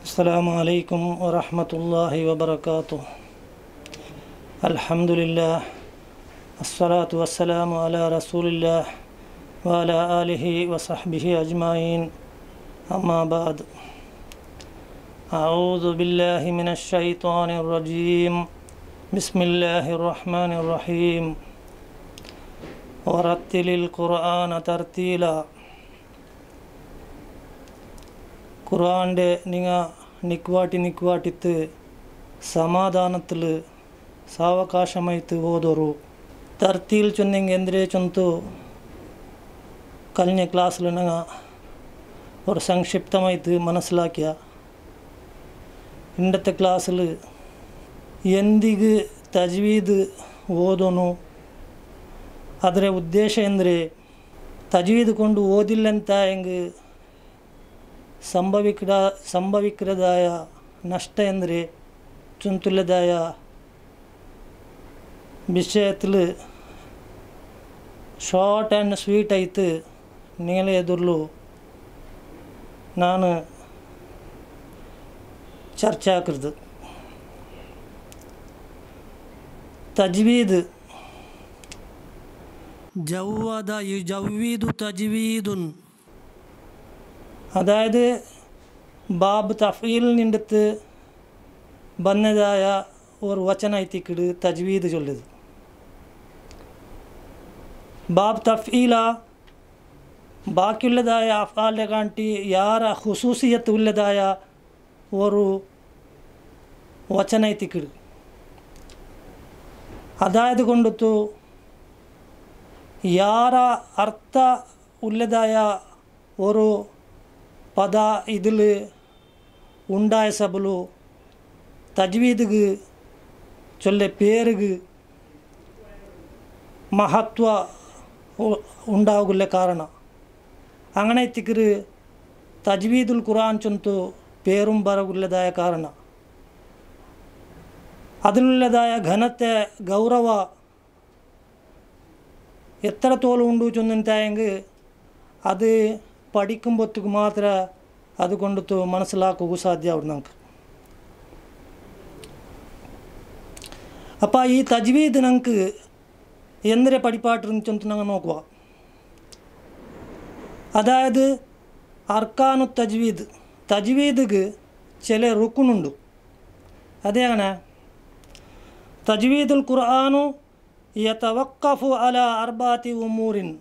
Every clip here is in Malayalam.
السلام عليكم ورحمة الله وبركاته الحمد لله الصلاة والسلام على رسول الله وعلى آله وصحبه أجمعين أما بعد أعوذ بالله من الشيطان الرجيم بسم الله الرحمن الرحيم ورتل القرآن ترتيلاً ಕುರಾಂಡೆ ನಿಂಗ ನಿಕ್ವಾಟಿ ನಿಕ್ವಾಟಿತ್ತು ಸಮಾಧಾನದಲ್ಲಿ ಸಾವಕಾಶವಾಯ್ತು ಓದೋರು ತರ್ತಿಯಲ್ಲಿ ಎಂದ್ರೆ ಚುಂತು ಕಳೆದ ಕ್ಲಾಸಲ್ಲಿ ನಂಗ ಅವರು ಸಂಕ್ಷಿಪ್ತಮಾಯ್ತು ಮನಸ್ಸಾಕಿಯತ್ತ ಕ್ಲಾಸ್ ಎಂದಿಗ ತಜ್ವೀದು ಓದೋನು ಅದರ ಉದ್ದೇಶ ಎಂದರೆ ತಜ್ವೀದುಕೊಂಡು ಓದಿಲ್ಲಂತ ಹೆಂಗೆ ಸಂಭವಿಕದ ಸಂಭವಿಕ್ರದಾಯ ನಷ್ಟ ಎಂದರೆ ಚುಂತುಲದಾಯ ವಿಷಯದಲ್ಲಿ ಶಾರ್ಟ್ ಆ್ಯಂಡ್ ಸ್ವೀಟ್ ಐತೆ ನೀಲ ಎದುರಲು ನಾನು ಚರ್ಚೆ ಹಾಕಿದು ತಜ್ವೀದು ತಜ್ವೀದುನ್ അതായത് ബാബ് തഫീലിനിടത്ത് ബന്നതായ ഒരു വചനായിത്തിക്കിട് തജ്വീദ് ചൊല്ലത് ബാബ് തഫീല ബാക്കിയുള്ളതായ അഫാലെ കാട്ടി യാറ ഹുസൂസിയത്ത് ഉള്ളതായ ഒരു വചനായിത്തിക്കിട് അതായത് കൊണ്ടത്തു യാറ അർത്ഥ ഉള്ളതായ ഒരു పద ఇదులు ఉండాయ సభలు తజ్వీదుగు చొల్లె పేరుగు മഹത്വ ഉണ്ടാകുള്ള കാരണ അങ്ങനെ തിക്കറ് തജ്വീദുൽ ഖുറാൻ ചൊന്തു പേരും പറകുള്ളതായ കാരണ അതിലുള്ളതായ ഘനത്തെ ഗൗരവ എത്രത്തോളം ഉണ്ട് ചൊന്നിട്ടായെങ്കിൽ അത് ಪಡಿಕ ಮಾತ್ರ ಅದುಕೊಂಡು ಅಪ್ಪ ಈ ತಜ್ವೀದ್ ನನಗೆ ಎಂದರೆ ಪಡಿಪಾಟೊಂದು ನೋಕುವ ಅದಾಯ ಅರ್ಕಾನು ತಜ್ವೀದ್ ತಜ್ವೀದ ಚಲ ರುಕುನ ಅದೇ ತಜ್ವೀದ ಖುರ್ ಅಲ ಅರ್ಬಾತಿ ಉಮೂರಿನ್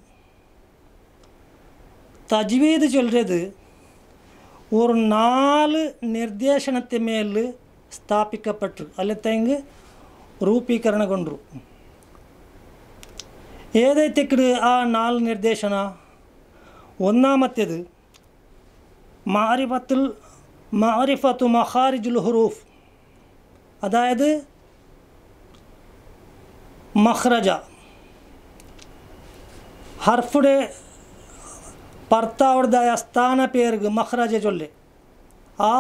தஜ்வீது சொல்கிறது ஒரு நாலு நிர்தேசனத்தை மேல் ಸ್ಥಾಪಿಕಪಟ್ಟರು ಅಲ್ಲತೆಂಗೆ ರೂಪೀಕರಣಗೊಂಡರು ഏതೈತೆ ఇక్కడ ആ നാല് നിർദ്ദേശന ഒന്നാമത്തേത് മാരിഫത്തുൽ മാരിഫത്തു മഹാരിജുൽ ഹുറൂഫ് അതായത് മഹ്റജ ഹർഫുടെ ഭർത്താവുടേതായ സ്ഥാനപ്പേർക്ക് മഹ്റജ ചൊല്ല് ആ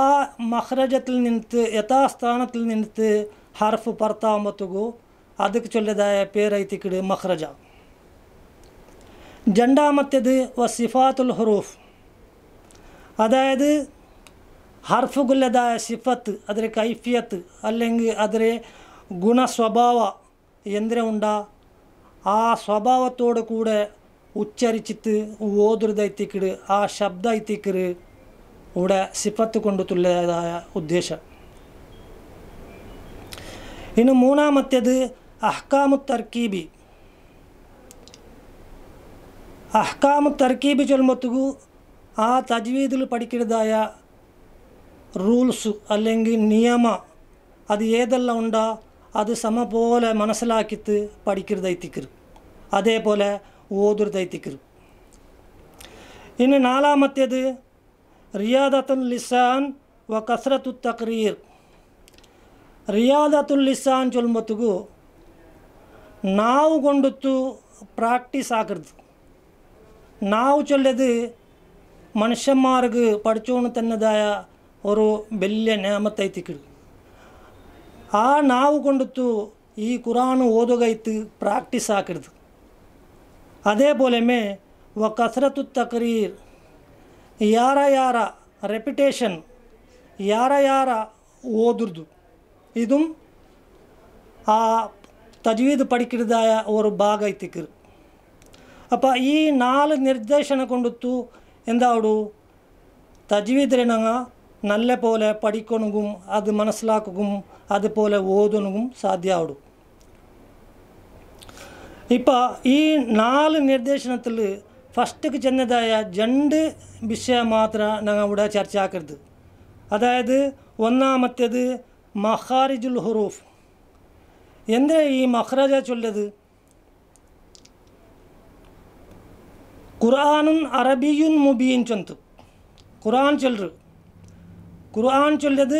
മഹ്റജത്തിൽ നിന്നിട്ട് യഥാസ്ഥാനത്തിൽ നിന്നിട്ട് ഹർഫ് ഭർത്താവുമ്പത്തുകു ಅದಕ್ಕೆ ಚೊಲ್ಲದಾಯ ಪೇರೈತಿ ಕಿಡು ಮಹ್ರಜ രണ്ടാമത്തേത് വ സിഫാത്തുൽ ഹുറൂഫ് അതായത് ഹർഫുകുല്ലതായ സിഫത്ത് അതിലെ കൈഫിയത്ത് അല്ലെങ്കിൽ അതിലെ ഗുണസ്വഭാവ എന്തിനുണ്ടാ ആ സ്വഭാവത്തോടു കൂടെ ಉಚ್ಚರಿಸಿತ್ತು ಓದುರದೈತಿಕ್ಕಡು ആ ಶಬ್ದ ഇവിടെ സിഫത്ത് കൊണ്ടുത്തുള്ളതായ ഉദ്ദേശം ഇനി മൂന്നാമത്തേത് അഹ്കാമു തർക്കീബി അഹ്കാമു തർക്കീബി ചൊല്ലുമ്പോഴത്തേക്കു ആ തജ്വീദിൽ പഠിക്കരുതായ റൂൾസ് അല്ലെങ്കിൽ നിയമ അത് ഏതെല്ലാം ഉണ്ടോ അത് സമപോലെ മനസ്സിലാക്കിയിട്ട് പഠിക്കുന്നതായി അതേപോലെ ದೈತಿಕರು ಇನ್ನು ನಾಲಾ ಮತ್ತದು ರಿಯಾದತುಲ್ ಲಿಸಾನ್ ವ ಕಸರತು ತಕ್ರೀರ್ ರಿಯಾದತುಲ್ ಲಿಸಾನ್ ಚೊಲ್ಮತ್ತಿಗೂ ನಾವು ಗೊಂಡತ್ತು ಪ್ರಾಕ್ಟೀಸ್ ஆகிறது ನಾವು ಚೊಲ್ಲದು ಮಾರ್ಗ ಪಡಚೋಣ ತನ್ನದಾಯ ஒரு വലിയ ನ್ಯಾಮತ್ತೈತಿಕ್ಕಿಡು ಆ ನಾವು ಗೊಂಡತ್ತು ಈ ಕುರಾನು ಓದೋಗೈತು ಪ್ರಾಕ್ಟೀಸ್ ಹಾಕಿಡ್ದು അതേപോലെമേ വ കസ്രത്തു തക്രീർ ಯಾರ ಯಾರ ರೆಪಿಟೇಷನ್ ಯಾರ ಯಾರ ಓದುರ್ದು ಇದು ಆ ತಜ್ವೀದ್ ಪಡಿಕಿಡ್ದಾಯ ಒಂದು ಭಾಗ ಐತಿಕ್ಕಿರು ಅಪ್ಪ ಈ ನಾಲ್ ನಿರ್ದೇಶನ ಕೊಂಡುತ್ತು ಎಂದಾವಡು തജ്വീദിനങ്ങ നല്ല പോലെ പഠിക്കണുകും അത് മനസ്സിലാക്കുകയും അതുപോലെ ഓതണുകും സാധ്യമാവും ഇപ്പോൾ ഈ നാല് നിർദ്ദേശനത്തിൽ ഫസ്റ്റ് ചെന്നതായ രണ്ട് വിഷയം മാത്രം ഞങ്ങൾ ഇവിടെ ആക്കരുത് അതായത് ഒന്നാമത്തേത് മഹാരിജുൽ ഹുറൂഫ് എന്താ ഈ മഹ്റജ ചൊല്ലത് ഖുർആാനും അറബിയും മുബീൻ ചൊന്ത് ഖുർആൻ ചൊല്ലു ഖുർആൻ ചൊല്ലത്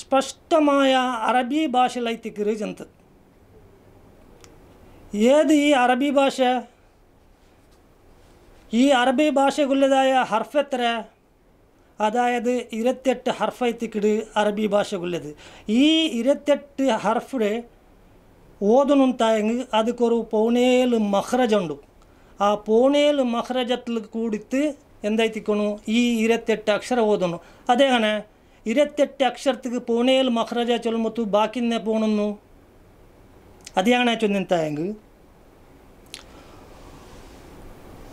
സ്പഷ്ടമായ അറബി ഭാഷയിലേക്ക് ചെന്ത് ഏത് ഈ അറബി ഭാഷ ഈ അറബി ഭാഷക്കുള്ളതായ ഹർഫ് എത്ര അതായത് ഇരുപത്തെട്ട് ഹർഫായിത്തിക്കിട് അറബി ഭാഷകുള്ളത് ഈ ഇരുപത്തെട്ട് ഹർഫിടെ ഓതണം തായങ്ങ് അതുക്കൊരു പോണേൽ മഹ്റജുണ്ട് ആ പോണേൽ മഹ്റജത്തിൽ കൂടിത്ത് എന്തായിത്തിക്കണു ഈ ഇരുപത്തെട്ട് അക്ഷരം ഓതണം അതേങ്ങനെ ഇരുപത്തെട്ട് അക്ഷരത്തിക്ക് പോണേൽ മഹ്റജ ചൊല്ലുമ്പോൾ ബാക്കിന്നെ പോണെന്നു അത് ಹೆಂತ ಹೆಂಗೆ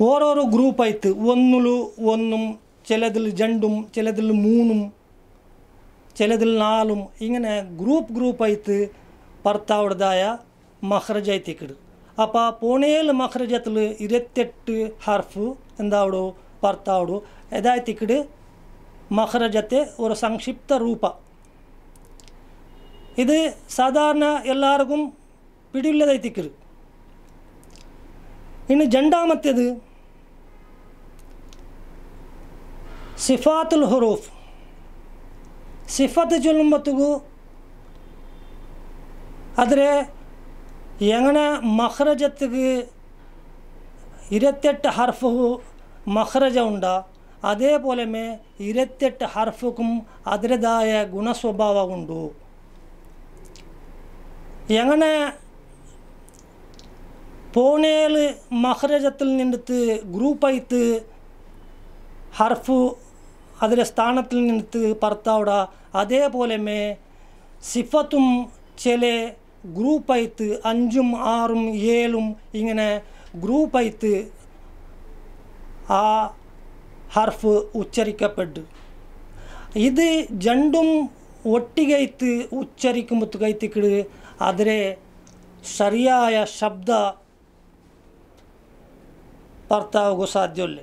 ഓരോരോ ഗ്രൂപ്പായിട്ട് ഒന്നിൽ ഒന്നും ചിലതിൽ രണ്ടും ചിലതിൽ മൂന്നും ചിലതിൽ നാലും ഇങ്ങനെ ഗ്രൂപ്പ് ഗ്രൂപ്പായിട്ട് ഭർത്താവുടേതായ മഹ്റജായിത്തേക്കിട് അപ്പോൾ പൂണേൽ മഹ്റജത്തിൽ ഇരുപത്തെട്ട് ഹർഫ് എന്താവിടോ ഭർത്താവിടോ ഇതായിത്തേക്കിട് മഹ്റജത്തെ ഒരു സംക്ഷിപ്ത രൂപ ഇത് സാധാരണ എല്ലാവർക്കും ಸಿಫಾತುಲ್ ಹುರೂಫ್ ಸಿಫಾತ್ಮತು ಆದರೆ ಎ ಮಹರಜತ್ತಿಗೆ ಇರತ್ತೆಟ್ಟು ಹರ್ಫು ಮಹರಜು ಅದೇಪೋಲೇ ಇರತ್ತೆಟ್ಟು ಹರ್ಫುಕು ಅದರದಾಯ ಉಂಡು ಎನ ಕೋಣೆಯಲ್ಲಿ മഹ്രജത്തിൽ നിന്നിട്ട് ഗ്രൂപ്പായിട്ട് ഹർഫു അതിലെ സ്ഥാനത്തിൽ നിന്നിട്ട് ഭർത്താവുട അതേപോലെ മേ സിഫത്തും ചില ഗ്രൂപ്പായിട്ട് അഞ്ചും ആറും ഏഴും ഇങ്ങനെ ഗ്രൂപ്പായിട്ട് ആ ഹർഫ് ഉച്ചരിക്കപ്പെട്ടു ഇത് രണ്ടും ഒട്ടികൈത്ത് ഉച്ചരിക്കുമ്പോഴത്തേക്ക് അതിലെ ശരിയായ ശബ്ദ ಬರ್ತಾ ಹೋಗೋ ಸಾಧ್ಯ ಇಲ್ಲ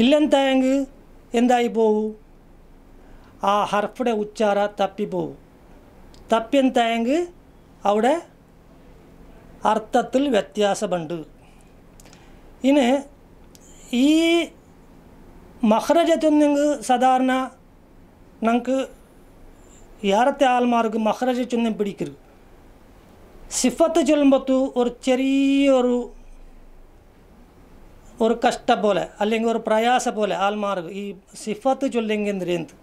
ಇಲ್ಲೆಂತ ಹೆಂಗ ಎಂದಾಯಿಬೋ ಆ ಹರ್ಫಡೆ ಉಚ್ಚಾರ ತಪ್ಪಿಬೋ ತಪ್ಪೆಂತ ಹೆಂಗ ಅವಡೆ ಅರ್ಥದಲ್ಲಿ ವ್ಯತ್ಯಾಸ ಬಂಡು ಇನ್ನು ಈ ಮಹರಜ ಚುನ್ನಂಗ ಸಾಧಾರಣ ನಂಗೆ ಯಾರತ್ತೆ ಆಲ್ಮಾರ್ಗ ಮಹರಜ ಚುನ್ನ ಪಿಡಿಕಿರು സിഫത്ത് ചൊല്ലുമ്പോഴത്തു ഒരു ചെറിയൊരു ഒരു കഷ്ട പോലെ അല്ലെങ്കിൽ ഒരു പ്രയാസ പോലെ ആൽമാർക്ക് ഈ സിഫത്ത് ചൊല്ലെങ്കിൽ എന്തിരുന്ന്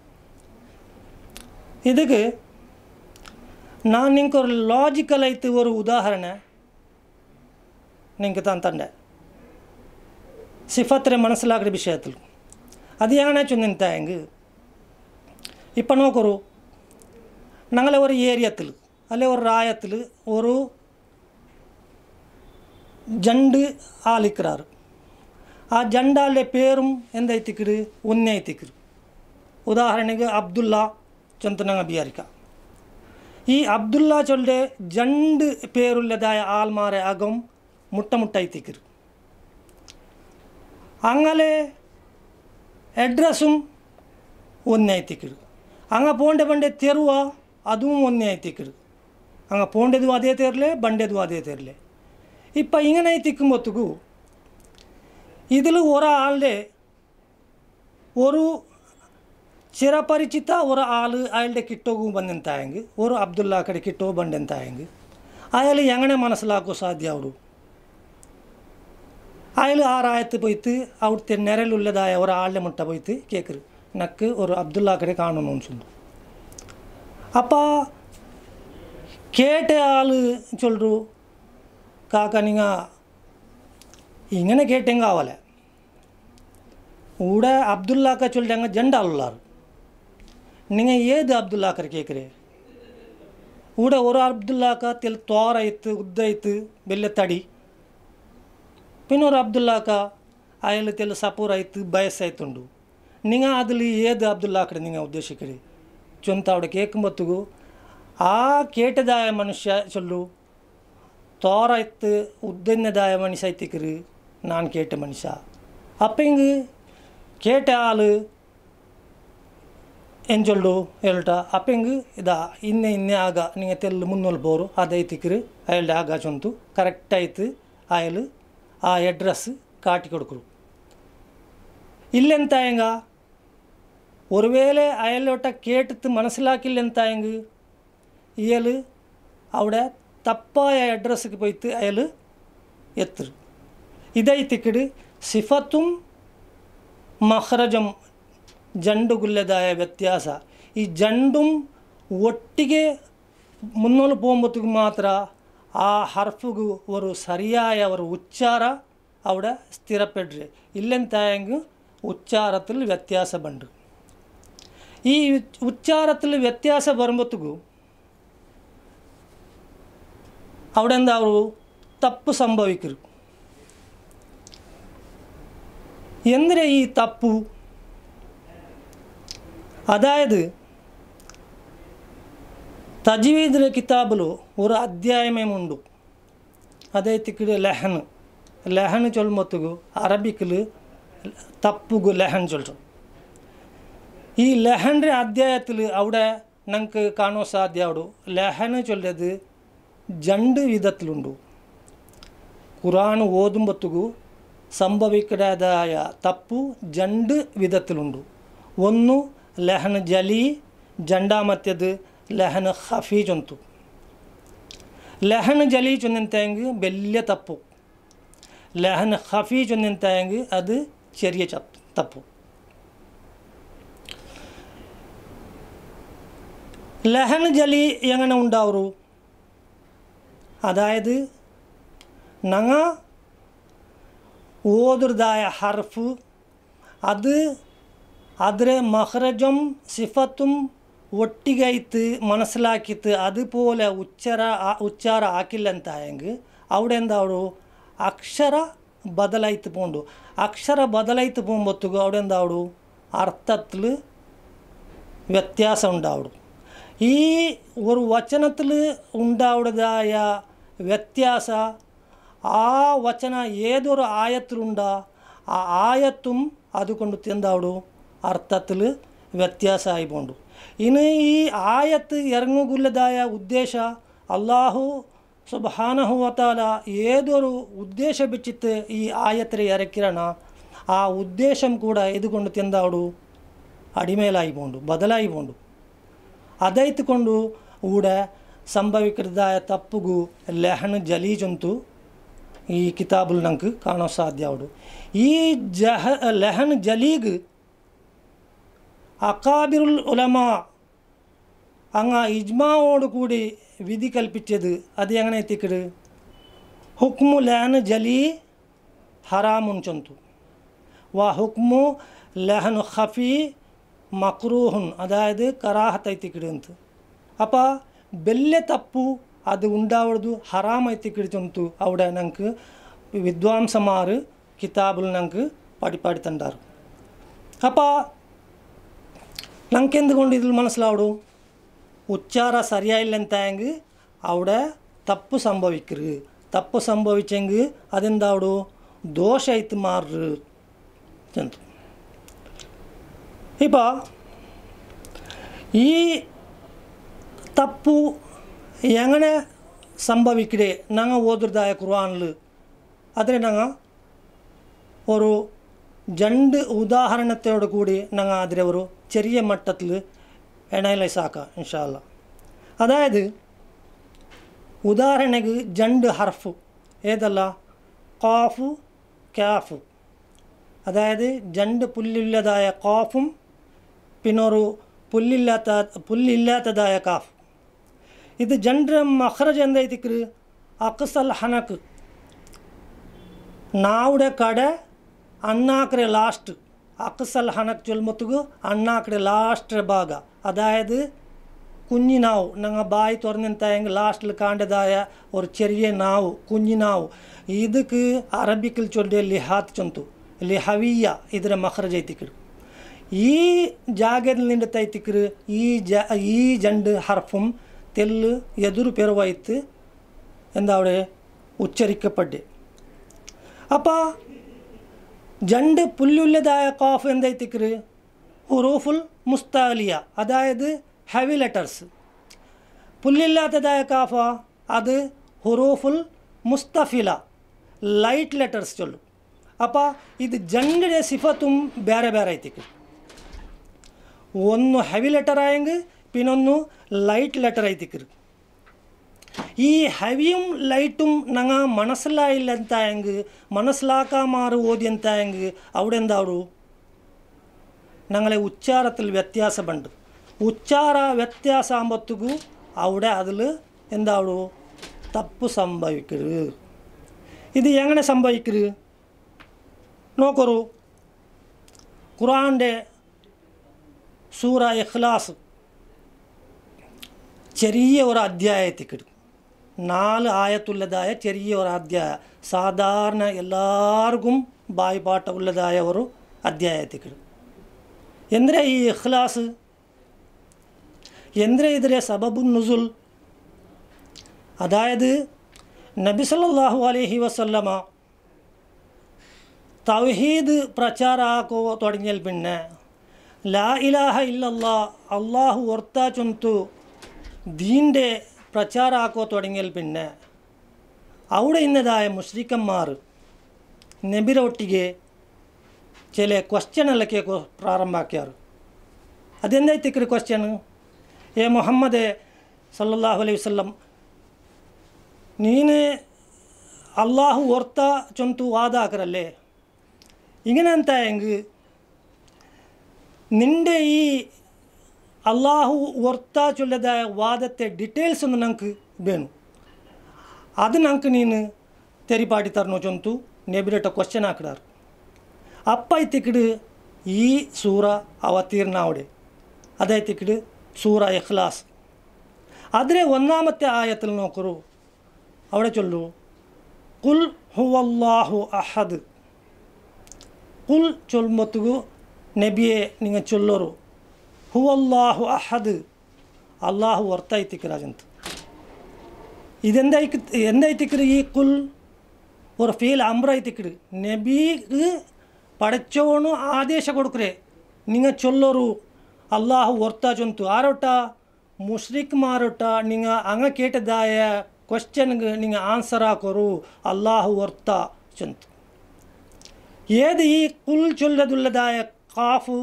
இதுக்கு நான் நீங்கள் ஒரு லாஜிக்கல் ஐத்து ஒரு உதாரண நீங்கள் தான் தண்டேன் சிஃபத்திரை மனசிலாகிற விஷயத்தில் அது ஏன்னா சொன்னேன் எங்கு இப்போ நமக்கு ஒரு நாங்கள ஒரு ஏரியத்தில் അല്ലെ ഒരു റായത്തിൽ ഒരു ജണ്ട് ആലിക്കിറാറ് ആ ജണ്ടാലെ പേരും എന്തായിത്തിക്കിട് ഉന്നയിത്തിക്കിട് ഉദാഹരണക്ക് അബ്ദുല്ല ചന്തനങ്ങ ബിയാരിക്ക ഈ അബ്ദുല്ല ചൊല്ലെ ജണ്ട് പേരുള്ളതായ ആൾമാരെ അകം മുട്ടമുട്ടായിത്തിക്കിട് അങ്ങനെ അഡ്രസ്സും ഒന്നായിത്തിക്കിട് അങ്ങ് പോണ്ട പണ്ടേ തെരുവ അതും ഒന്നായിത്തിക്കിട് ಹಂಗೆ ಪೋಂಡೆದು ಅದೇ ತೇರಲೆ ಬಂಡೆದು ಅದೇ ತೇರಲೆ ಇಪ್ಪ ಇಂಗನೈ ತಿಕ್ಕುಮೊತ್ತುಗು இதில் ஒரு ஆளே ஒரு ചിരപരിചിത ഒരു ആൾ അയാളുടെ കിട്ടവും ബന്ധനത്തായെങ്കിൽ ഒരു അബ്ദുല്ലാക്കടെ കിട്ടോ ബന്ധനത്തായെങ്കിൽ അയാൾ എങ്ങനെ മനസ്സിലാക്കൂ സാധ്യമാവും അയാൾ ആ റായത്ത് പോയിട്ട് അവിടുത്തെ നിരലുള്ളതായ ഒരാളുടെ മുട്ട പോയിട്ട് കേൾക്കരു എനക്ക് ഒരു അബ്ദുല്ലാക്കടെ കാണണമെന്ന് ചൊല്ലു അപ്പോൾ ಕೇಟ ಆಳ ಸಲ್ಲರು ಕಾಕ ನೀ ಇನ್ನು ಕೇಟಂಗೆ ಅಬ್ದುಲ್ಲಾಕ ಊಟ ಅಬ್ದುಲ್ಲಾಕಾ ಚಲ ಜಂಡರ್ ನೀವು ಏದು ಅಬ್ದುಲ್ಲಾಕರ ಕೇಕ್ರೆ ಊಟ ಒ ಅಬ್ದುಲ್ಲಾಕಾ ತಿಳ ತೋರಾಯ್ತು ಉದ್ ಅಯ್ತು ಬೆಲೆ ತಡಿ ಪಿನ್ನೊರ ಅಬ್ದುಲ್ಲಾಕಾ ಅದ ಸಪ್ಪು ಬಯಸ್ ಆಯಿತುಂಡು ನೀ ಅದೇ ಏದು ಅಬ್ದುಲ್ಲಾ ಕಡೆ ನೀವು ಉದ್ದೇಶಿಕೆ ಸೊಂತ ಕೇಕೋ കേട്ടതായ ತೋರ ചൊല്ലു ಉದ್ದನ್ನದಾಯ ಮನುಷ್ಯ മനുഷ്യത്തിക്കரு ನಾನು ಕೇಟ ಮನುಷ್ಯ ಅಪ್ಪ ಹಿಂಗೆ ಕೇಟ ஆள் ಏನು ಚೊಲ್ಲು ಹೇಳ್ಟ ಹಿಂಗೆ ಇದ ಇನ್ನೆ ಇನ್ನೆ ಆಗ ನಿಂಗೆ ತೆಲ್ಲು ಮುನ್ನೊಲ್ಬೋರು ಐತಿಕ್ರಿ ಅಯ್ಯಲ್ಡೆ ಆಗ ಚೊಂತು ಕರೆಕ್ಟ್ ಆಯ್ತು ಆಯಲು ಆ ಅಡ್ರೆಸ್ ಕಾಟಿ ಕೊಡ್ಕರು ಇಲ್ಲೆಂತ ಹೆಂಗ ಒರುವೇಳೆ ಅಯಲೋಟ ಕೇಟತ್ತು ಮನಸ್ಸಿಲಾಕಿಲ್ಲೆಂತ ಹೆಂಗೆ இயலு அவட தப்பாய அட்ரஸுக்கு போய்த்து அயலு எத்துரு இதை திக்கிடு சிஃபத்தும் ಮಹರಜಂ ಜಂಡುಗುಲ್ಲೆದಾಯ ವ್ಯತ್ಯಾಸ ಈ ಜಂಡು ಒಟ್ಟಿಗೆ ಮುನ್ನೋಲು ಪೋಂಬತ್ತಿಗೆ ಮಾತ್ರ ಆ ಹರ್ಫುಗು ಅವರು ಸರಿಯಾಯ ಅವರು ಉಚ್ಚಾರ ಅವಡ ಸ್ಥಿರಪೆಡ್ರಿ ಇಲ್ಲೆಂತಾಯಂಗೆ ಉಚ್ಚಾರದಲ್ಲಿ ವ್ಯತ್ಯಾಸ ಬಂಡು ಈ ಉಚ್ಚಾರದಲ್ಲಿ ವ್ಯತ್ಯಾಸ ಬರುಂಬತ್ತಿಗೂ ಅವಡೆಂದ ಅವರು ತಪ್ಪು ಸಂಭವಿಕರು ಎಂದರೆ ಈ ತಪ್ಪು ಅದಾಯ ತಜ್ವೀದ ಕಿತ್ತಾಬಲ ಒ ಅಧ್ಯಾಯ ಮೇಮ ಅದೇ ತೆಡೆ ಲಹನ್ ಲಹನ್ ಚೊಲ್ಮತು ಅರಬಿಕ್ಕ ತಪ್ಪುಗು ಲಹನ್ ಚೊಲೋ ಈ ಲಹನ ಅವಡೆ ನಂಗೆ ಕಾಣೋ ಸಾಧ್ಯ ಲಹನು ಚೊಲಿದ രണ്ട് വിധത്തിലുണ്ട് ഖുറാൻ ഓതുമ്പത്തുകു സംഭവിക്കേണ്ടതായ തപ്പു രണ്ട് വിധത്തിലുണ്ട് ഒന്ന് ലഹൻ ജലി രണ്ടാമത്തേത് ലഹൻ ഹഫി ചൊന്തു ലഹൻ ജലി ചൊന്നിനത്തെങ്കിൽ വലിയ തപ്പു ലഹൻ ഹഫി ചൊന്നിനത്തെങ്കിൽ അത് ചെറിയ തപ്പു ലഹൻ ജലി എങ്ങനെ ഉണ്ടാവും അതായത് നങ്ങ ഓതുറതായ ഹർഫ് അത് അതിലെ മഹ്റജും സിഫത്തും ഒട്ടികയ്ത്ത് മനസ്സിലാക്കിയിട്ട് അതുപോലെ ഉച്ചര ഉച്ചാര ആക്കില്ലെന്തായെങ്കിൽ അവിടെ എന്താവൂ അക്ഷര ബദലായിട്ട് പോകണ്ടു അക്ഷര ബദലായിട്ട് പോകുമ്പോഴത്തേക്കും അവിടെ എന്താവൂ അർത്ഥത്തിൽ വ്യത്യാസം ഉണ്ടാവും ഈ ഒരു വചനത്തിൽ ഉണ്ടാവുന്നതായ ವ್ಯತ್ಯಾಸ ಆ ವಚನ ಏದೊರು ಆಯತ್ ಆಯತ್ತಡು ವ್ಯತ್ಯಾಸ ಆಯ್ಬೋಂಡು ಇನ್ನು ಈ ಆಯತ್ ಎರಂಗುಗುಲ್ಲದಾಯ ಉದ್ದೇಶ ಅಲ್ಲಾಹು ಸುಬಹಾನಹು ವತಾಲ ಏದೊರು ಉದ್ದೇಶ ಬಿಚ್ಚಿತ್ ಈ ಆಯತ್ರೆ ಎರಕಿರಣ ಆ ಉದ್ದೇಶಂ ಕೂಡ ಎದುಕೊಂಡು ಥು ಅಡಿಮೇಲಾಯ್ಬೋಂಡು ಬದಲಾಯ್ಬೋಂಡು ಅದೈತುಕೊಂಡು ಕೂಡ ಸಂಭವಿಕೃದಾಯ ತಪ್ಪುಗು ಲೆಹಣ್ ജലീജന്തു ഈ ಕಿತಾಬುಲ್ ನಂಗೆ ಕಾಣೋ ಸಾಧ್ಯ ಅವಡು ಈ ಜಹ ಲೆಹನ್ ಜಲೀಗ್ അക്കാബിറുൽ ഉലമ അങ്ങ് ഇജ്മാവോടുകൂടി വിധി കൽപ്പിച്ചത് അത് എങ്ങനെ എത്തിക്കട് ഹുക്മു ലഹൻ ജലി ഹറാമുൻ ചന്തു വ ഹുക്മു ലഹൻ ഖഫി മക്രൂഹുൻ അതായത് കറാഹത്ത് എത്തിക്കിടുന്നത് അപ്പോൾ ಬೆಲ್ಲೆ ತಪ್ಪು ಅದು ಉಂಡಾವಡ್ದು ಹರಾಮೈತಿ ಕಿಡಿಚುಂತು ಅವಡ ನಂಗೆ విద్వాంసమారు కితాబులు నాకు పడి పడుతుంటారు అప్ప నంకెందుకుండి ఇది మనసులో ఆవిడు ఉచ్చార సరియాయిల్లంతాంగు ఆవిడ తప్పు సంభవిక్కరు తప్పు సంభవించంగు అదెందావుడు దోష అయితే మారు చెందు ఇప్ప ఈ തപ്പു എങ്ങനെ സംഭവിക്കേ ನಂಗೆ ಓದ್ರದಾಯ ಕುರ್ವಾನ್ಲು ಆದರೆ ನಂಗೆ ഒരു രണ്ട് ഉദാഹരണത്തോടു കൂടി ഞങ്ങൾ അതിരെ ഒരു ചെറിയ മട്ടത്തിൽ അനലൈസ് ആക്കാം ഇൻഷാല്ല അതായത് ഉദാഹരണക്ക് രണ്ട് ഹർഫ് ഏതല്ല കാഫ് കാഫു അതായത് രണ്ട് പുല്ലുള്ളതായ കാഫും പിന്നൊരു പുല്ലില്ലാത്ത പുല്ലില്ലാത്തതായ കാഫ് ಇದು ಜನರ ಮಖರಜ್ ಎಂದೈತಿಕ್ರಿ അക്സൽ ഹനക്ക് നാവുടെ കട ಅಣ್ಣಾಕ್ರೆ ലാസ്റ്റ് അക്സൽ ഹനക്ക് ചൊൽമത്തുകു അണ്ണാക്കടെ ലാസ്റ്റ് ഭാഗ അതായത് കുഞ്ഞിനാവ് ഞങ്ങൾ ബായ് തുറന്നിട്ടായെങ്കിൽ ലാസ്റ്റിൽ കാണ്ടതായ ഒരു ചെറിയ നാവ് കുഞ്ഞിനാവ് ഇതുക്ക് അറബിക്കിൽ ചൊല്ലിയ ലിഹാത്ത് ചൊന്തു ലിഹവിയ ഇതിനെ മഹ്റജ് എത്തിക്കിടും ഈ ജാഗരിൽ നിന്നിട്ട് എത്തിക്കിറ് ഈ ജ ഈ ജണ്ട് ഹർഫും ಎಲ್ ಎರುಯ್ದು ಎಂದರೆ ಉಚ್ಚರಿಕೆ ಅಪ್ಪ ಜಿಲ್ಲದ ಕಾಫ್ ಎಂದೈತಿಕ್ರಿ ಹುರೂಫುಲ್ ಮುಸ್ತಿಯಾ ಅದಾಯದು ಹ್ಯಾವಿ ಲೆಟರ್ಸ್ ಇಲ್ಲದಾಯ ಕಾಫ ಅದು ಹುರೋಫುಲ್ ಲೈಟ್ ಲೆಟರ್ಸ್ ಅಪ್ಪ ಇದು ಬೇರೆ ಐತಿಕ್ರಿ ಒಂದು ಲೆಟರ್ ಆಯಂಗೆ പിന്നൊന്നു ലൈറ്റ് ആയി തിക്കരു ഈ ഹവിയും ലൈറ്റും നങ്ങ മനസ്സിലായില്ല എന്തായെങ്ക് മനസ്സിലാക്കാമാറ് ഓതി എന്തായെങ്ക് അവിടെ എന്താവൂ ഞങ്ങളെ ഉച്ചാരത്തിൽ വ്യത്യാസമുണ്ട് ഉച്ചാര വ്യത്യാസമാകുമ്പോഴത്തേക്കു അവിടെ അതിൽ എന്താവൂ തപ്പ് സംഭവിക്കരുത് ഇത് എങ്ങനെ സംഭവിക്കരുത് നോക്കറു ഖുറാൻ്റെ സൂറ ഇഖ്ലാസ് ചെറിയ ഒരു അധ്യായത്തിൽ നാല് ആയത്തുള്ളതായ ചെറിയ ഒരു അധ്യായ സാധാരണ എല്ലാവർക്കും ഉള്ളതായ ഒരു അധ്യായത്തിൽ കിടക്കും എന്തിനാ ഈ ഇഖ്ലാസ് എന്തിനാ ഇതിലെ സബബു നുസുൽ അതായത് നബി സല്ലാഹു അലഹി വസല്ലമ തൗഹീദ് പ്രചാരാക്കോ തുടങ്ങിയാൽ പിന്നെ ലാ ഇലാഹ ഇല്ലല്ലാ അള്ളാഹു ഒർത്ത ചുന്തു ദീൻ്റെ പ്രചാരമാക്കോ തുടങ്ങിയാൽ പിന്നെ അവിടെ ഇന്നതായ മുസ്ലിക്കന്മാർ നബിരൊട്ടിക്ക് ചില ക്വസ്റ്റ്യനുകളൊക്കെ പ്രാരംഭാക്കിയാറ് അതെന്തായിത്തേക്കൊരു ക്വസ്റ്റ്യൻ ഏ മുഹമ്മദ് സല്ലാഹു അലൈഹി വല്ലം നീന് അള്ളാഹു ഓർത്ത ചൊന്തു വാദാക്കറല്ലേ ഇങ്ങനെ എന്തായെങ്കിൽ നിൻ്റെ ഈ അള്ളാഹു ഒർത്താച്ചുള്ളതായ ವಾದತ್ತೆ ಡಿಟೇಲ್ಸ್ ഒന്ന് ನಂಗೆ ಬೇನು ಅದು ನಂಗೆ ನೀನು ತೆರಿಪಾಡಿ ತರನು ಚಂತು ನೆಬಿರಟ ಕ್ವಶನ್ ಹಾಕಿಡಾರು ಅಪ್ಪ ಇತ್ತಿಕಿಡು ಈ ಸೂರ ತೀರ್ನಾವಡೆ ಅವಡೆ ತಿಕ್ಕಡು ಸೂರ ಎಖ್ಲಾಸ್ ಆದರೆ ಒಂದಾಮತ್ತೆ ಆಯತ್ತಲ್ಲಿ ನೋಕರು ಅವಡೆ ಚೊಲ್ಲು ಕುಲ್ ಹುವಲ್ಲಾಹು ಅಹದ್ ಕುಲ್ ಚೊಲ್ಮೊತ್ತುಗು ನೆಬಿಯೇ ನಿಂಗೆ ಚೊಲ್ಲೋರು ഹുവല്ലാഹു അഹദ് അള്ളാഹു ഒർത്തായി തിക്കറാജന്ത് ഇതെന്തായി എന്തായി തിക്കറ് ഈ കുൽ ഒരു ഫീൽ അമ്രായി തിക്കറ് നബീക്ക് പടച്ചോണു ആദേശ കൊടുക്കുറേ നിങ്ങൾ ചൊല്ലൊരു അള്ളാഹു ഒർത്താ ചൊന്തു ആരോട്ട മുഷ്രിഖ് മാരോട്ട നിങ്ങൾ അങ്ങ കേട്ടതായ ಕ್ವಶನ್ಗೆ നിങ്ങൾ ആൻസർ ಹಾಕೋರು ಅಲ್ಲಾಹು ವರ್ತ ಚಂತ ಏದು ಈ ಕುಲ್ ಚೊಲ್ಲದುಲ್ಲದಾಯ ಕಾಫು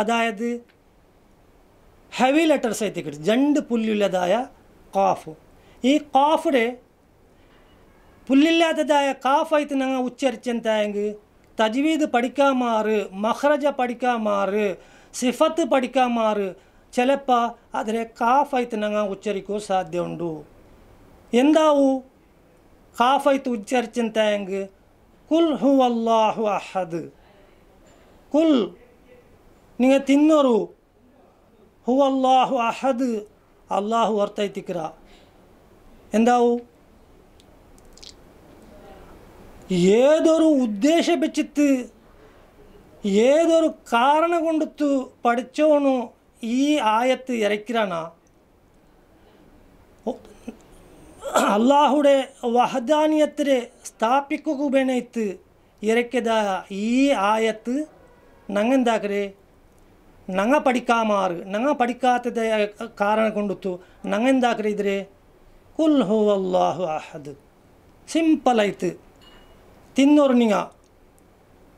ಅದಾಯದು ഹെവി ലെറ്റേഴ്സ് ആയിട്ട് കിട്ടും രണ്ട് പുല്ലുള്ളതായ കാഫ് ഈ കാഫുടെ പുല്ലില്ലാത്തതായ കാഫായിട്ട് ഞങ്ങൾ ഉച്ചരിച്ചെന്തായെങ്കിൽ തജ്വീദ് പഠിക്കാൻ മാറ് മഹ്റജ പഠിക്കാൻ മാറ് സിഫത്ത് പഠിക്കാൻ മാറ് ചിലപ്പോൾ അതിനെ കാഫായിട്ട് ഞങ്ങൾ ഉച്ചരിക്കൂ സാധ്യമുണ്ടു എന്താവൂ കാഫായിട്ട് ഉച്ചരിച്ചെന്തായെങ്കിൽ കുൽ ഹു അള്ളാഹു അഹദ് കുൽ നിങ്ങൾ തിന്നൊരു ഹു അള്ളാഹു അഹദ് അള്ളാഹു അർത്ഥത്തിക്ര എന്താവും ഏതൊരു ഉദ്ദേശ വെച്ചിട്ട് ഏതൊരു കാരണം കൊണ്ടു പഠിച്ചോണു ഈ ആയത്ത് ഇറക്കിറാണ് അള്ളാഹുടെ വഹദാനിയത്തിനെ സ്ഥാപിക്കുക വേണത്ത് ഇറക്കിയതായ ഈ ആയത്ത് നങ്ങെന്താക്കരേ ನಂಗೆ ಪಡಿಕಾಮಾರು ನಂಗ ಪಡಿಕಾತದ ಕಾರಣ ಕೊಂಡಿತ್ತು ನಂಗೆಂದು ಹಾಕ್ರಿದ್ರೆ ಕುಲ್ ಹೋ ಅಲ್ಲಾಹು ಅಹದ್ ಸಿಂಪಲ್ ಆಯ್ತು ತಿನ್ನೋರು ನಿಂಗ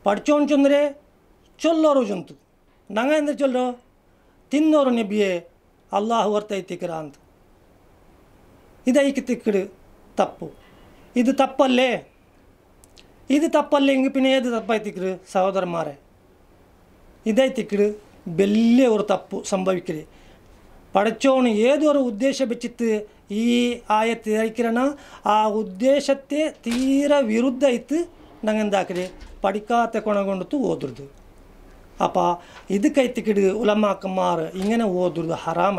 ಪಡ್ಚೋನ್ ಚಂದ್ರೆ ಚೊಲ್ಲೋರು ಜಂತು ನಂಗ ಎಂದ್ರೆ ಚೊಲ್ಲೋ ತಿನ್ನೋರು ನಿಬ್ಬಿಯೇ ಅಲ್ಲಾಹು ಹೊರ್ತೈತಿಕ್ರ ಅಂತ ಇದೈಕೆ ತಿಕ್ಕಿಡು ತಪ್ಪು ಇದು ತಪ್ಪಲ್ಲೇ இது தப்பல்ல இங்கே பின்னே எது தப்பாக திக்கிடு சகோதரமாரே இதை திக்கிடு ಬೆಲ್ಲೇ ಅವರು ತಪ್ಪು ಸಂಭವಿಕ್ರಿ ಪಡಚೋನು ಏದೋರ ಉದ್ದೇಶ ಬಿಚ್ಚಿತ್ತು ಈ ಆಯತ್ ಹಿಕ್ರಣ ಆ ಉದ್ದೇಶತೆ ತೀರ ವಿರುದ್ಧ ಐತೆ ನಂಗೆ ಹಾಕಿರಿ ಪಡಿಕಾತೆ ಕೊಣಗೊಂಡಿತು ಓದ್ರದು ಅಪ್ಪ ಕಿಡು ಉಲಮ್ಮ ಕುಮಾರ್ ಹಿಂಗೇನೆ ಓದ್ರದು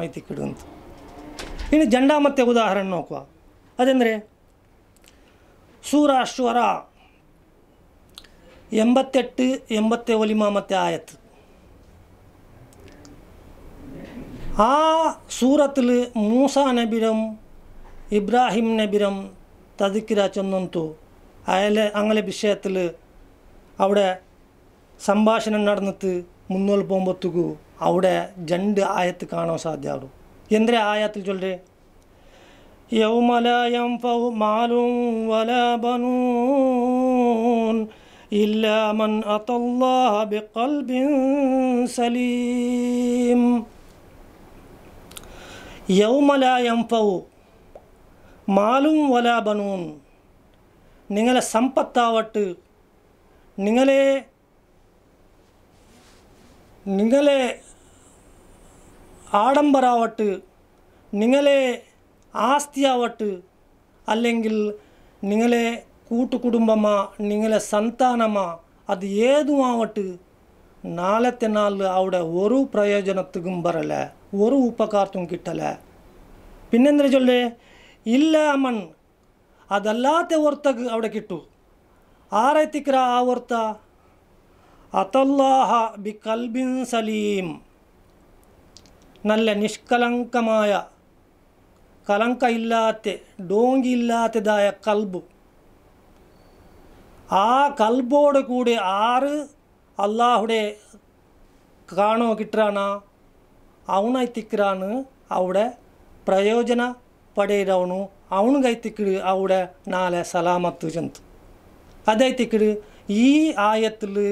ಐತಿ ಕಿಡು ಅಂತ ಇನ್ನು ಜಂಡ ಮತ್ತೆ ಉದಾಹರಣೆ ನೋಕುವ ಅದೆಂದರೆ ಸೂರಾಶ್ವರ ಎಂಬತ್ತೆಟ್ಟು ಎಂಬತ್ತೆ ಒಲಿಮ ಮತ್ತೆ ಆಯತ್ತು ആ സൂറത്തിൽ മൂസ നബിരം ഇബ്രാഹിം നബിരം തതിക്കിര ചെന്നു അയലെ അങ്ങനെ വിഷയത്തിൽ അവിടെ സംഭാഷണം നടന്നിട്ട് മുന്നോട്ട് പോകുമ്പോഴത്തേക്കു അവിടെ രണ്ട് ആയത്ത് കാണാൻ സാധ്യമാകും എന്തിനാ ആയത്തിൽ ചൊല്ലേ യൗമലയം ഫൗ മാലും വല ബനൂൻ ഇല്ലാ മൻ അത്തല്ലാഹ ബിഖൽബിൻ സലീം യൗമലായംഫവു മാലും വലാബനൂൻ നിങ്ങളെ സമ്പത്താവട്ട് നിങ്ങളെ നിങ്ങളെ ആഡംബരാവട്ട് നിങ്ങളെ ആസ്തിയാവട്ട് അല്ലെങ്കിൽ നിങ്ങളെ കൂട്ടുകുടുംബമാ നിങ്ങളെ സന്താനമാ അത് ഏതുമാവട്ട് ನಾಲ್ಕು ನಾಲ್ ಅವಡ ಒರು ಪ್ರಯೋಜನತ್ತಿಗೂ ಬರಲ್ಲ ஒரு உபகாரத்தும் கிட்டலை பின்னெந்திர சொல்லு இல்லை அம்மன் அதெல்லாத்த ஒருத்தகு அவட கிட்டு ஆராய்த்திக்கிறா ஆ ஒருத்தா അതല്ലാഹ ബി കൽബിൻ സലീം നല്ല നിഷ്കളങ്കമായ കലങ്ക ഇല്ലാത്ത ഡോങ്കി ഇല്ലാത്തതായ കൽബ് ആ കൽബോട് കൂടി ആറ് ಕಾಣೋ കാണോ കിട്ടാണ് അവനായിത്തിക്കാണ് ಅವಡೆ ಪ್ರಯೋಜನ ಪಡೆಯಿರವನು ಅವನಿಗೈತಿಕ್ಕಡು ಅವಡ ನಾಳೆ ಸಲಾಮತ್ತು ಜಂತು ಅದೈತಿಕ್ಕಡು ಈ ಆಯತ್ತಲು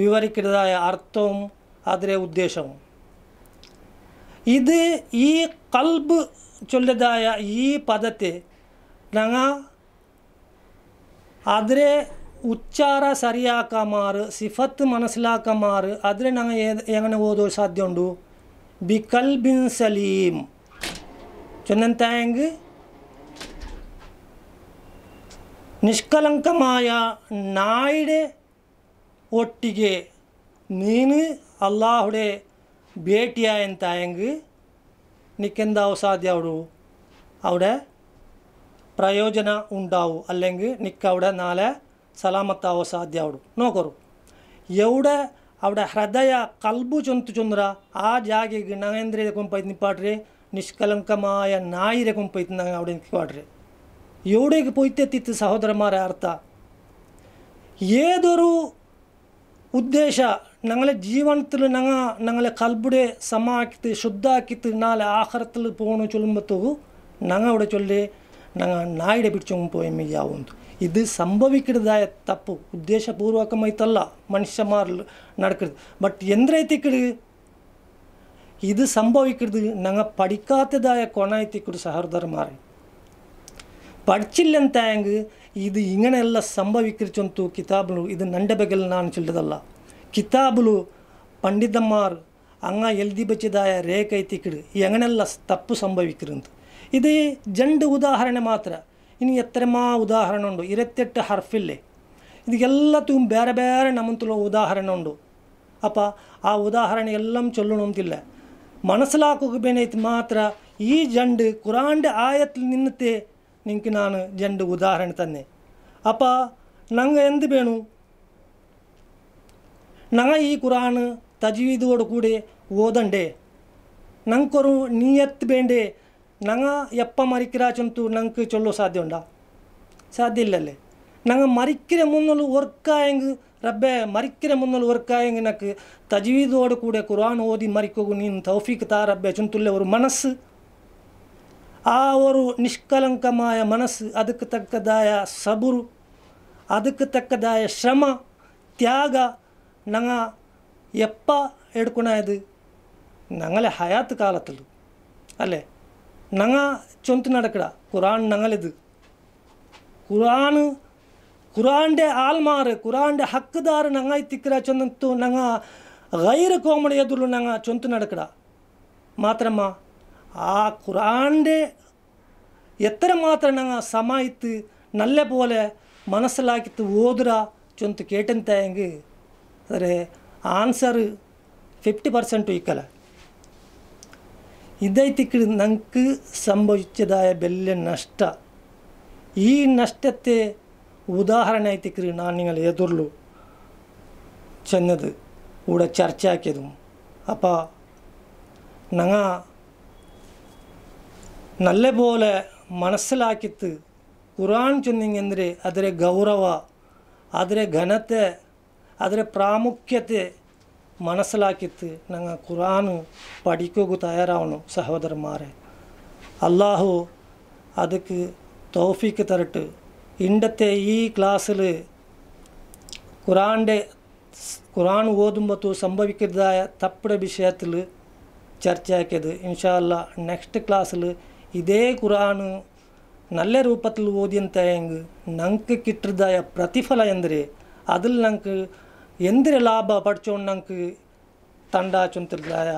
ವಿವರಿಕಿಡದಾಯ ಅರ್ಥವೂ ಅದರ ಉದ್ದೇಶವು ಇದು ಈ ಕಲ್ಬ್ ಚೊಲ್ಲದಾಯ ಈ ಪದತೆ ನಂಗ ಆದರೆ ಉಚ್ಚಾರ ಸರಿಯಾಕ ಮಾರು ಸಿಫತ್ ಮನಸ್ಲಾಕ ಮಾರು ಆದರೆ ನಂಗೆ ಹೆಂಗನೆ ಓದೋ ಸಾಧ್ಯ ಉಂಡು ಬಿಕಲ್ ಬಿನ್ ಸಲೀಮ್ ಚೊಂದಂತ ನಿಷ್ಕಲಂಕ ಮಾಯ ನಾಯಿಡೆ ಒಟ್ಟಿಗೆ ನೀನು ಅಲ್ಲಾಹುಡೆ ಭೇಟಿಯ ಎಂತ ಹೆಂಗ ನಿಕ್ಕೆಂದ ಸಾಧ್ಯ ಅವಡು ಪ್ರಯೋಜನ പ്രയോജനം ಅಲ್ಲೆಂಗೆ ನಿಕ್ಕ ಅವಡೆ ನಾಳೆ ಸಲಾಮು ನೋಕರೋ ಎ ಹೃದಯ ಕಲ್ಬು ಚೊತ್ತು ಚೊಂದ್ರ ಆ ಜಾಗೇಂದ್ರ ಪಿ ಪಾಟ್ರೇ ನಿಷ್ಕಲಂಕ ನಾಯಿರೇ ಕೊಡ್ರೆ ಎ ಪೊಯ್ದತಿತ್ತು ಸಹೋದರಮರ ಅರ್ಥ ಏದೊರೂ ಉದ್ದೇಶ ನಂ ಜೀವನದಲ್ಲಿ ಕಲ್ಬುಡೇ ಸು ಶುದ್ಧಾಕಿತ್ತು ನಾಳೆ ಆಹಾರದಲ್ಲಿ ಚೊಲತು ನಾ ಅಲ್ಲೇ ನಾ ನಾಯ ಬಿಡಿಯಾಗ್ತು ಇದು ಸಂಭವಿಕ್ಕಿಡ್ದಾಯ ತಪ್ಪು ಉದ್ದೇಶಪೂರ್ವಕಮೈತಲ್ಲ ಮನುಷ್ಯ ಮಾರ್ಲು നടക്കരുത് ബട്ട് എന്തിനായിത്തേക്കിട് ഇത് സംഭവിക്കരുത് ഞങ്ങൾ പഠിക്കാത്തതായ കൊണായിത്തേക്കൊരു സഹോദരന്മാരെ പഠിച്ചില്ലെന്തായെങ്കിൽ ഇത് ഇങ്ങനെയെല്ലാം സംഭവിക്കരുച്ചൊന്തു കിതാബുലു ഇത് നൻ്റെ ബകൽ നാണ് ചൊല്ലതല്ല കിതാബുലു പണ്ഡിതന്മാർ അങ്ങ എഴുതി വെച്ചതായ രേഖ എത്തിക്കിട് എങ്ങനെയെല്ലാം തപ്പ് സംഭവിക്കുന്നത് ഇത് രണ്ട് ഉദാഹരണം മാത്രം ಇನ್ನು ಎತ್ತರ ಉದಾಹರಣೆ ಉಂಡು ಇರೆತ್ತೆಟ್ಟು ಹರ್ಫಿಲ್ಲೆ ಇದು ಎಲ್ಲ ತುಂಬ ಬೇರೆ ಬೇರೆ ನಮಂತುಲ ಉದಾಹರಣೆ ಉಂಡು ಅಪ್ಪ ಆ ಉದಾಹರಣೆ ಎಲ್ಲ ಚೊಲ್ಲು ನಂಬುತ್ತಿಲ್ಲ ಮನಸ್ಸಲಾಕೋಕೆ ಬೇನೈತೆ ಮಾತ್ರ ಈ ಜಂಡ್ ಕುರಾಂಡ್ ಆಯತ್ ನಿನ್ನತೆ ನಿಂಕೆ ನಾನು ಜಂಡ್ ಉದಾಹರಣೆ ತನ್ನೆ ಅಪ್ಪ ನಂಗೆ ಎಂದು ಬೇಣು ನಂಗ ಈ ಕುರಾನ್ ತಜೀದೋಡು ಕೂಡ ಓದಂಡೆ ನಂಗೆ ಕೊರು ನೀ ಎತ್ತು ಬೇಂಡೆ നങ്ങ ಯಪ್ಪ ಮರಿಕಿರಾಚುಂಟು ನಂಗೆ ಚೊಲ್ಲೋ ಸಾಧ್ಯ ಉಂಡ ಸಾಧ್ಯ ಇಲ್ಲಲ್ಲೇ ನಂಗೆ ಮರಿಕಿರೆ ಮುನ್ನಲು ವರ್ಕಾಯಂಗ್ റബ്ബെ മരിക്കിരെ മുന്നൽ ഓർക്കായെങ്കി നക്ക് തജ്വീദോട് കൂടെ ഖുർആൻ ഓതി മരിക്കുക നീൻ തൗഫീഖ് താ റബ്ബെ ചുന്തുള്ള ഒരു മനസ്സ് ആ ഒരു നിഷ്കലങ്കമായ മനസ്സ് അതുക്ക് തക്കതായ സബുർ അതുക്ക് തക്കതായ ശ്രമ ത്യാഗ ഞങ്ങ എപ്പ എടുക്കണത് ഞങ്ങളെ ഹയാത്ത് കാലത്തിൽ അല്ലേ நங்கா சொந்து நடக்கடா குரான் நங்களது குரான் குரான்ಡೆ ಆಲ್ಮಾರ್ ಕುರಾನ್ಡೆ ಹಕ್ಕದಾರ ನಂಗ ತಿಕ್ಕರ ಚಂದಂತು ನಂಗ ಗೈರ ಕೋಮಡಿ ಎದುರು ನಂಗ ಚೊಂತು ನಡಕಡ ಮಾತ್ರಮ್ಮ ಆ ಕುರಾನ್ಡೆ ಎತ್ತರ ಮಾತ್ರ ನಂಗ ಸಮ ಇತ್ತು ನಲ್ಲೆ ಪೋಲೆ ಮನಸ್ಸಲಾಗಿತ್ತು ಓದ್ರ ಚೊಂತು ಕೇಟಂತ ಹೆಂಗೆ ಆದರೆ ಆನ್ಸರ್ ಫಿಫ್ಟಿ ಪರ್ಸೆಂಟು ಇಕ್ಕಲ್ಲ ഇതായിട്ട് നമുക്ക് സംഭവിച്ചതായ വലിയ നഷ്ട ഈ നഷ്ടത്തെ ഉദാഹരണമായിട്ട് ഞാൻ നിങ്ങൾ എതിർലു ചെന്നത് ഇവിടെ ചർച്ചയാക്കിയതും അപ്പോൾ ഞങ്ങൾ നല്ലപോലെ മനസ്സിലാക്കിത്ത് ഖുറാൻ ചൊന്നിങ്ങെന്തിരെ അതിലെ ഗൗരവ അതിലെ ഘനത്തെ അതിലെ പ്രാമുഖ്യത്തെ മനസ്സിലാക്കിയിട്ട് ഞങ്ങൾ ഖുറാൻ പഠിക്കുക തയ്യാറാവണം സഹോദരന്മാരെ അള്ളാഹു അതുക്ക് തൗഫീക്ക് തരട്ട് ഇണ്ടത്തെ ഈ ക്ലാസ്സിൽ ഖുറാൻ്റെ ഖുറാൻ ഓതുമ്പോൾ സംഭവിക്കുന്നതായ തപ്പുടെ വിഷയത്തിൽ ചർച്ചയാക്കിയത് ഇൻഷാല്ല നെക്സ്റ്റ് ക്ലാസ്സിൽ ഇതേ ഖുറാൻ നല്ല രൂപത്തിൽ ഓദിയಂತೆങ്കിൽ ഞങ്ങൾക്ക് കിട്ടുന്നതായ പ്രതിഫല എന്ದರೆ അതിൽ ഞങ്ങൾക്ക് എന്തിന് ലാഭ പഠിച്ചുകൊണ്ട് ഞങ്ങൾക്ക് തണ്ട ചുനത്തിലായ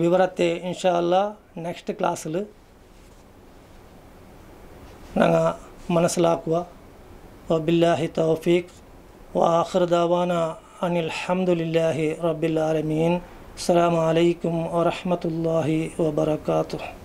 വിവരത്തെ ഇൻഷാല്ല നെക്സ്റ്റ് ക്ലാസ്സിൽ ഞങ്ങൾ മനസ്സിലാക്കുക ബില്ലാഹി തൗഫീഖ് വാഹൃദാന അനിൽ أن الحمد ആലമീൻ رب العالمين السلام عليكم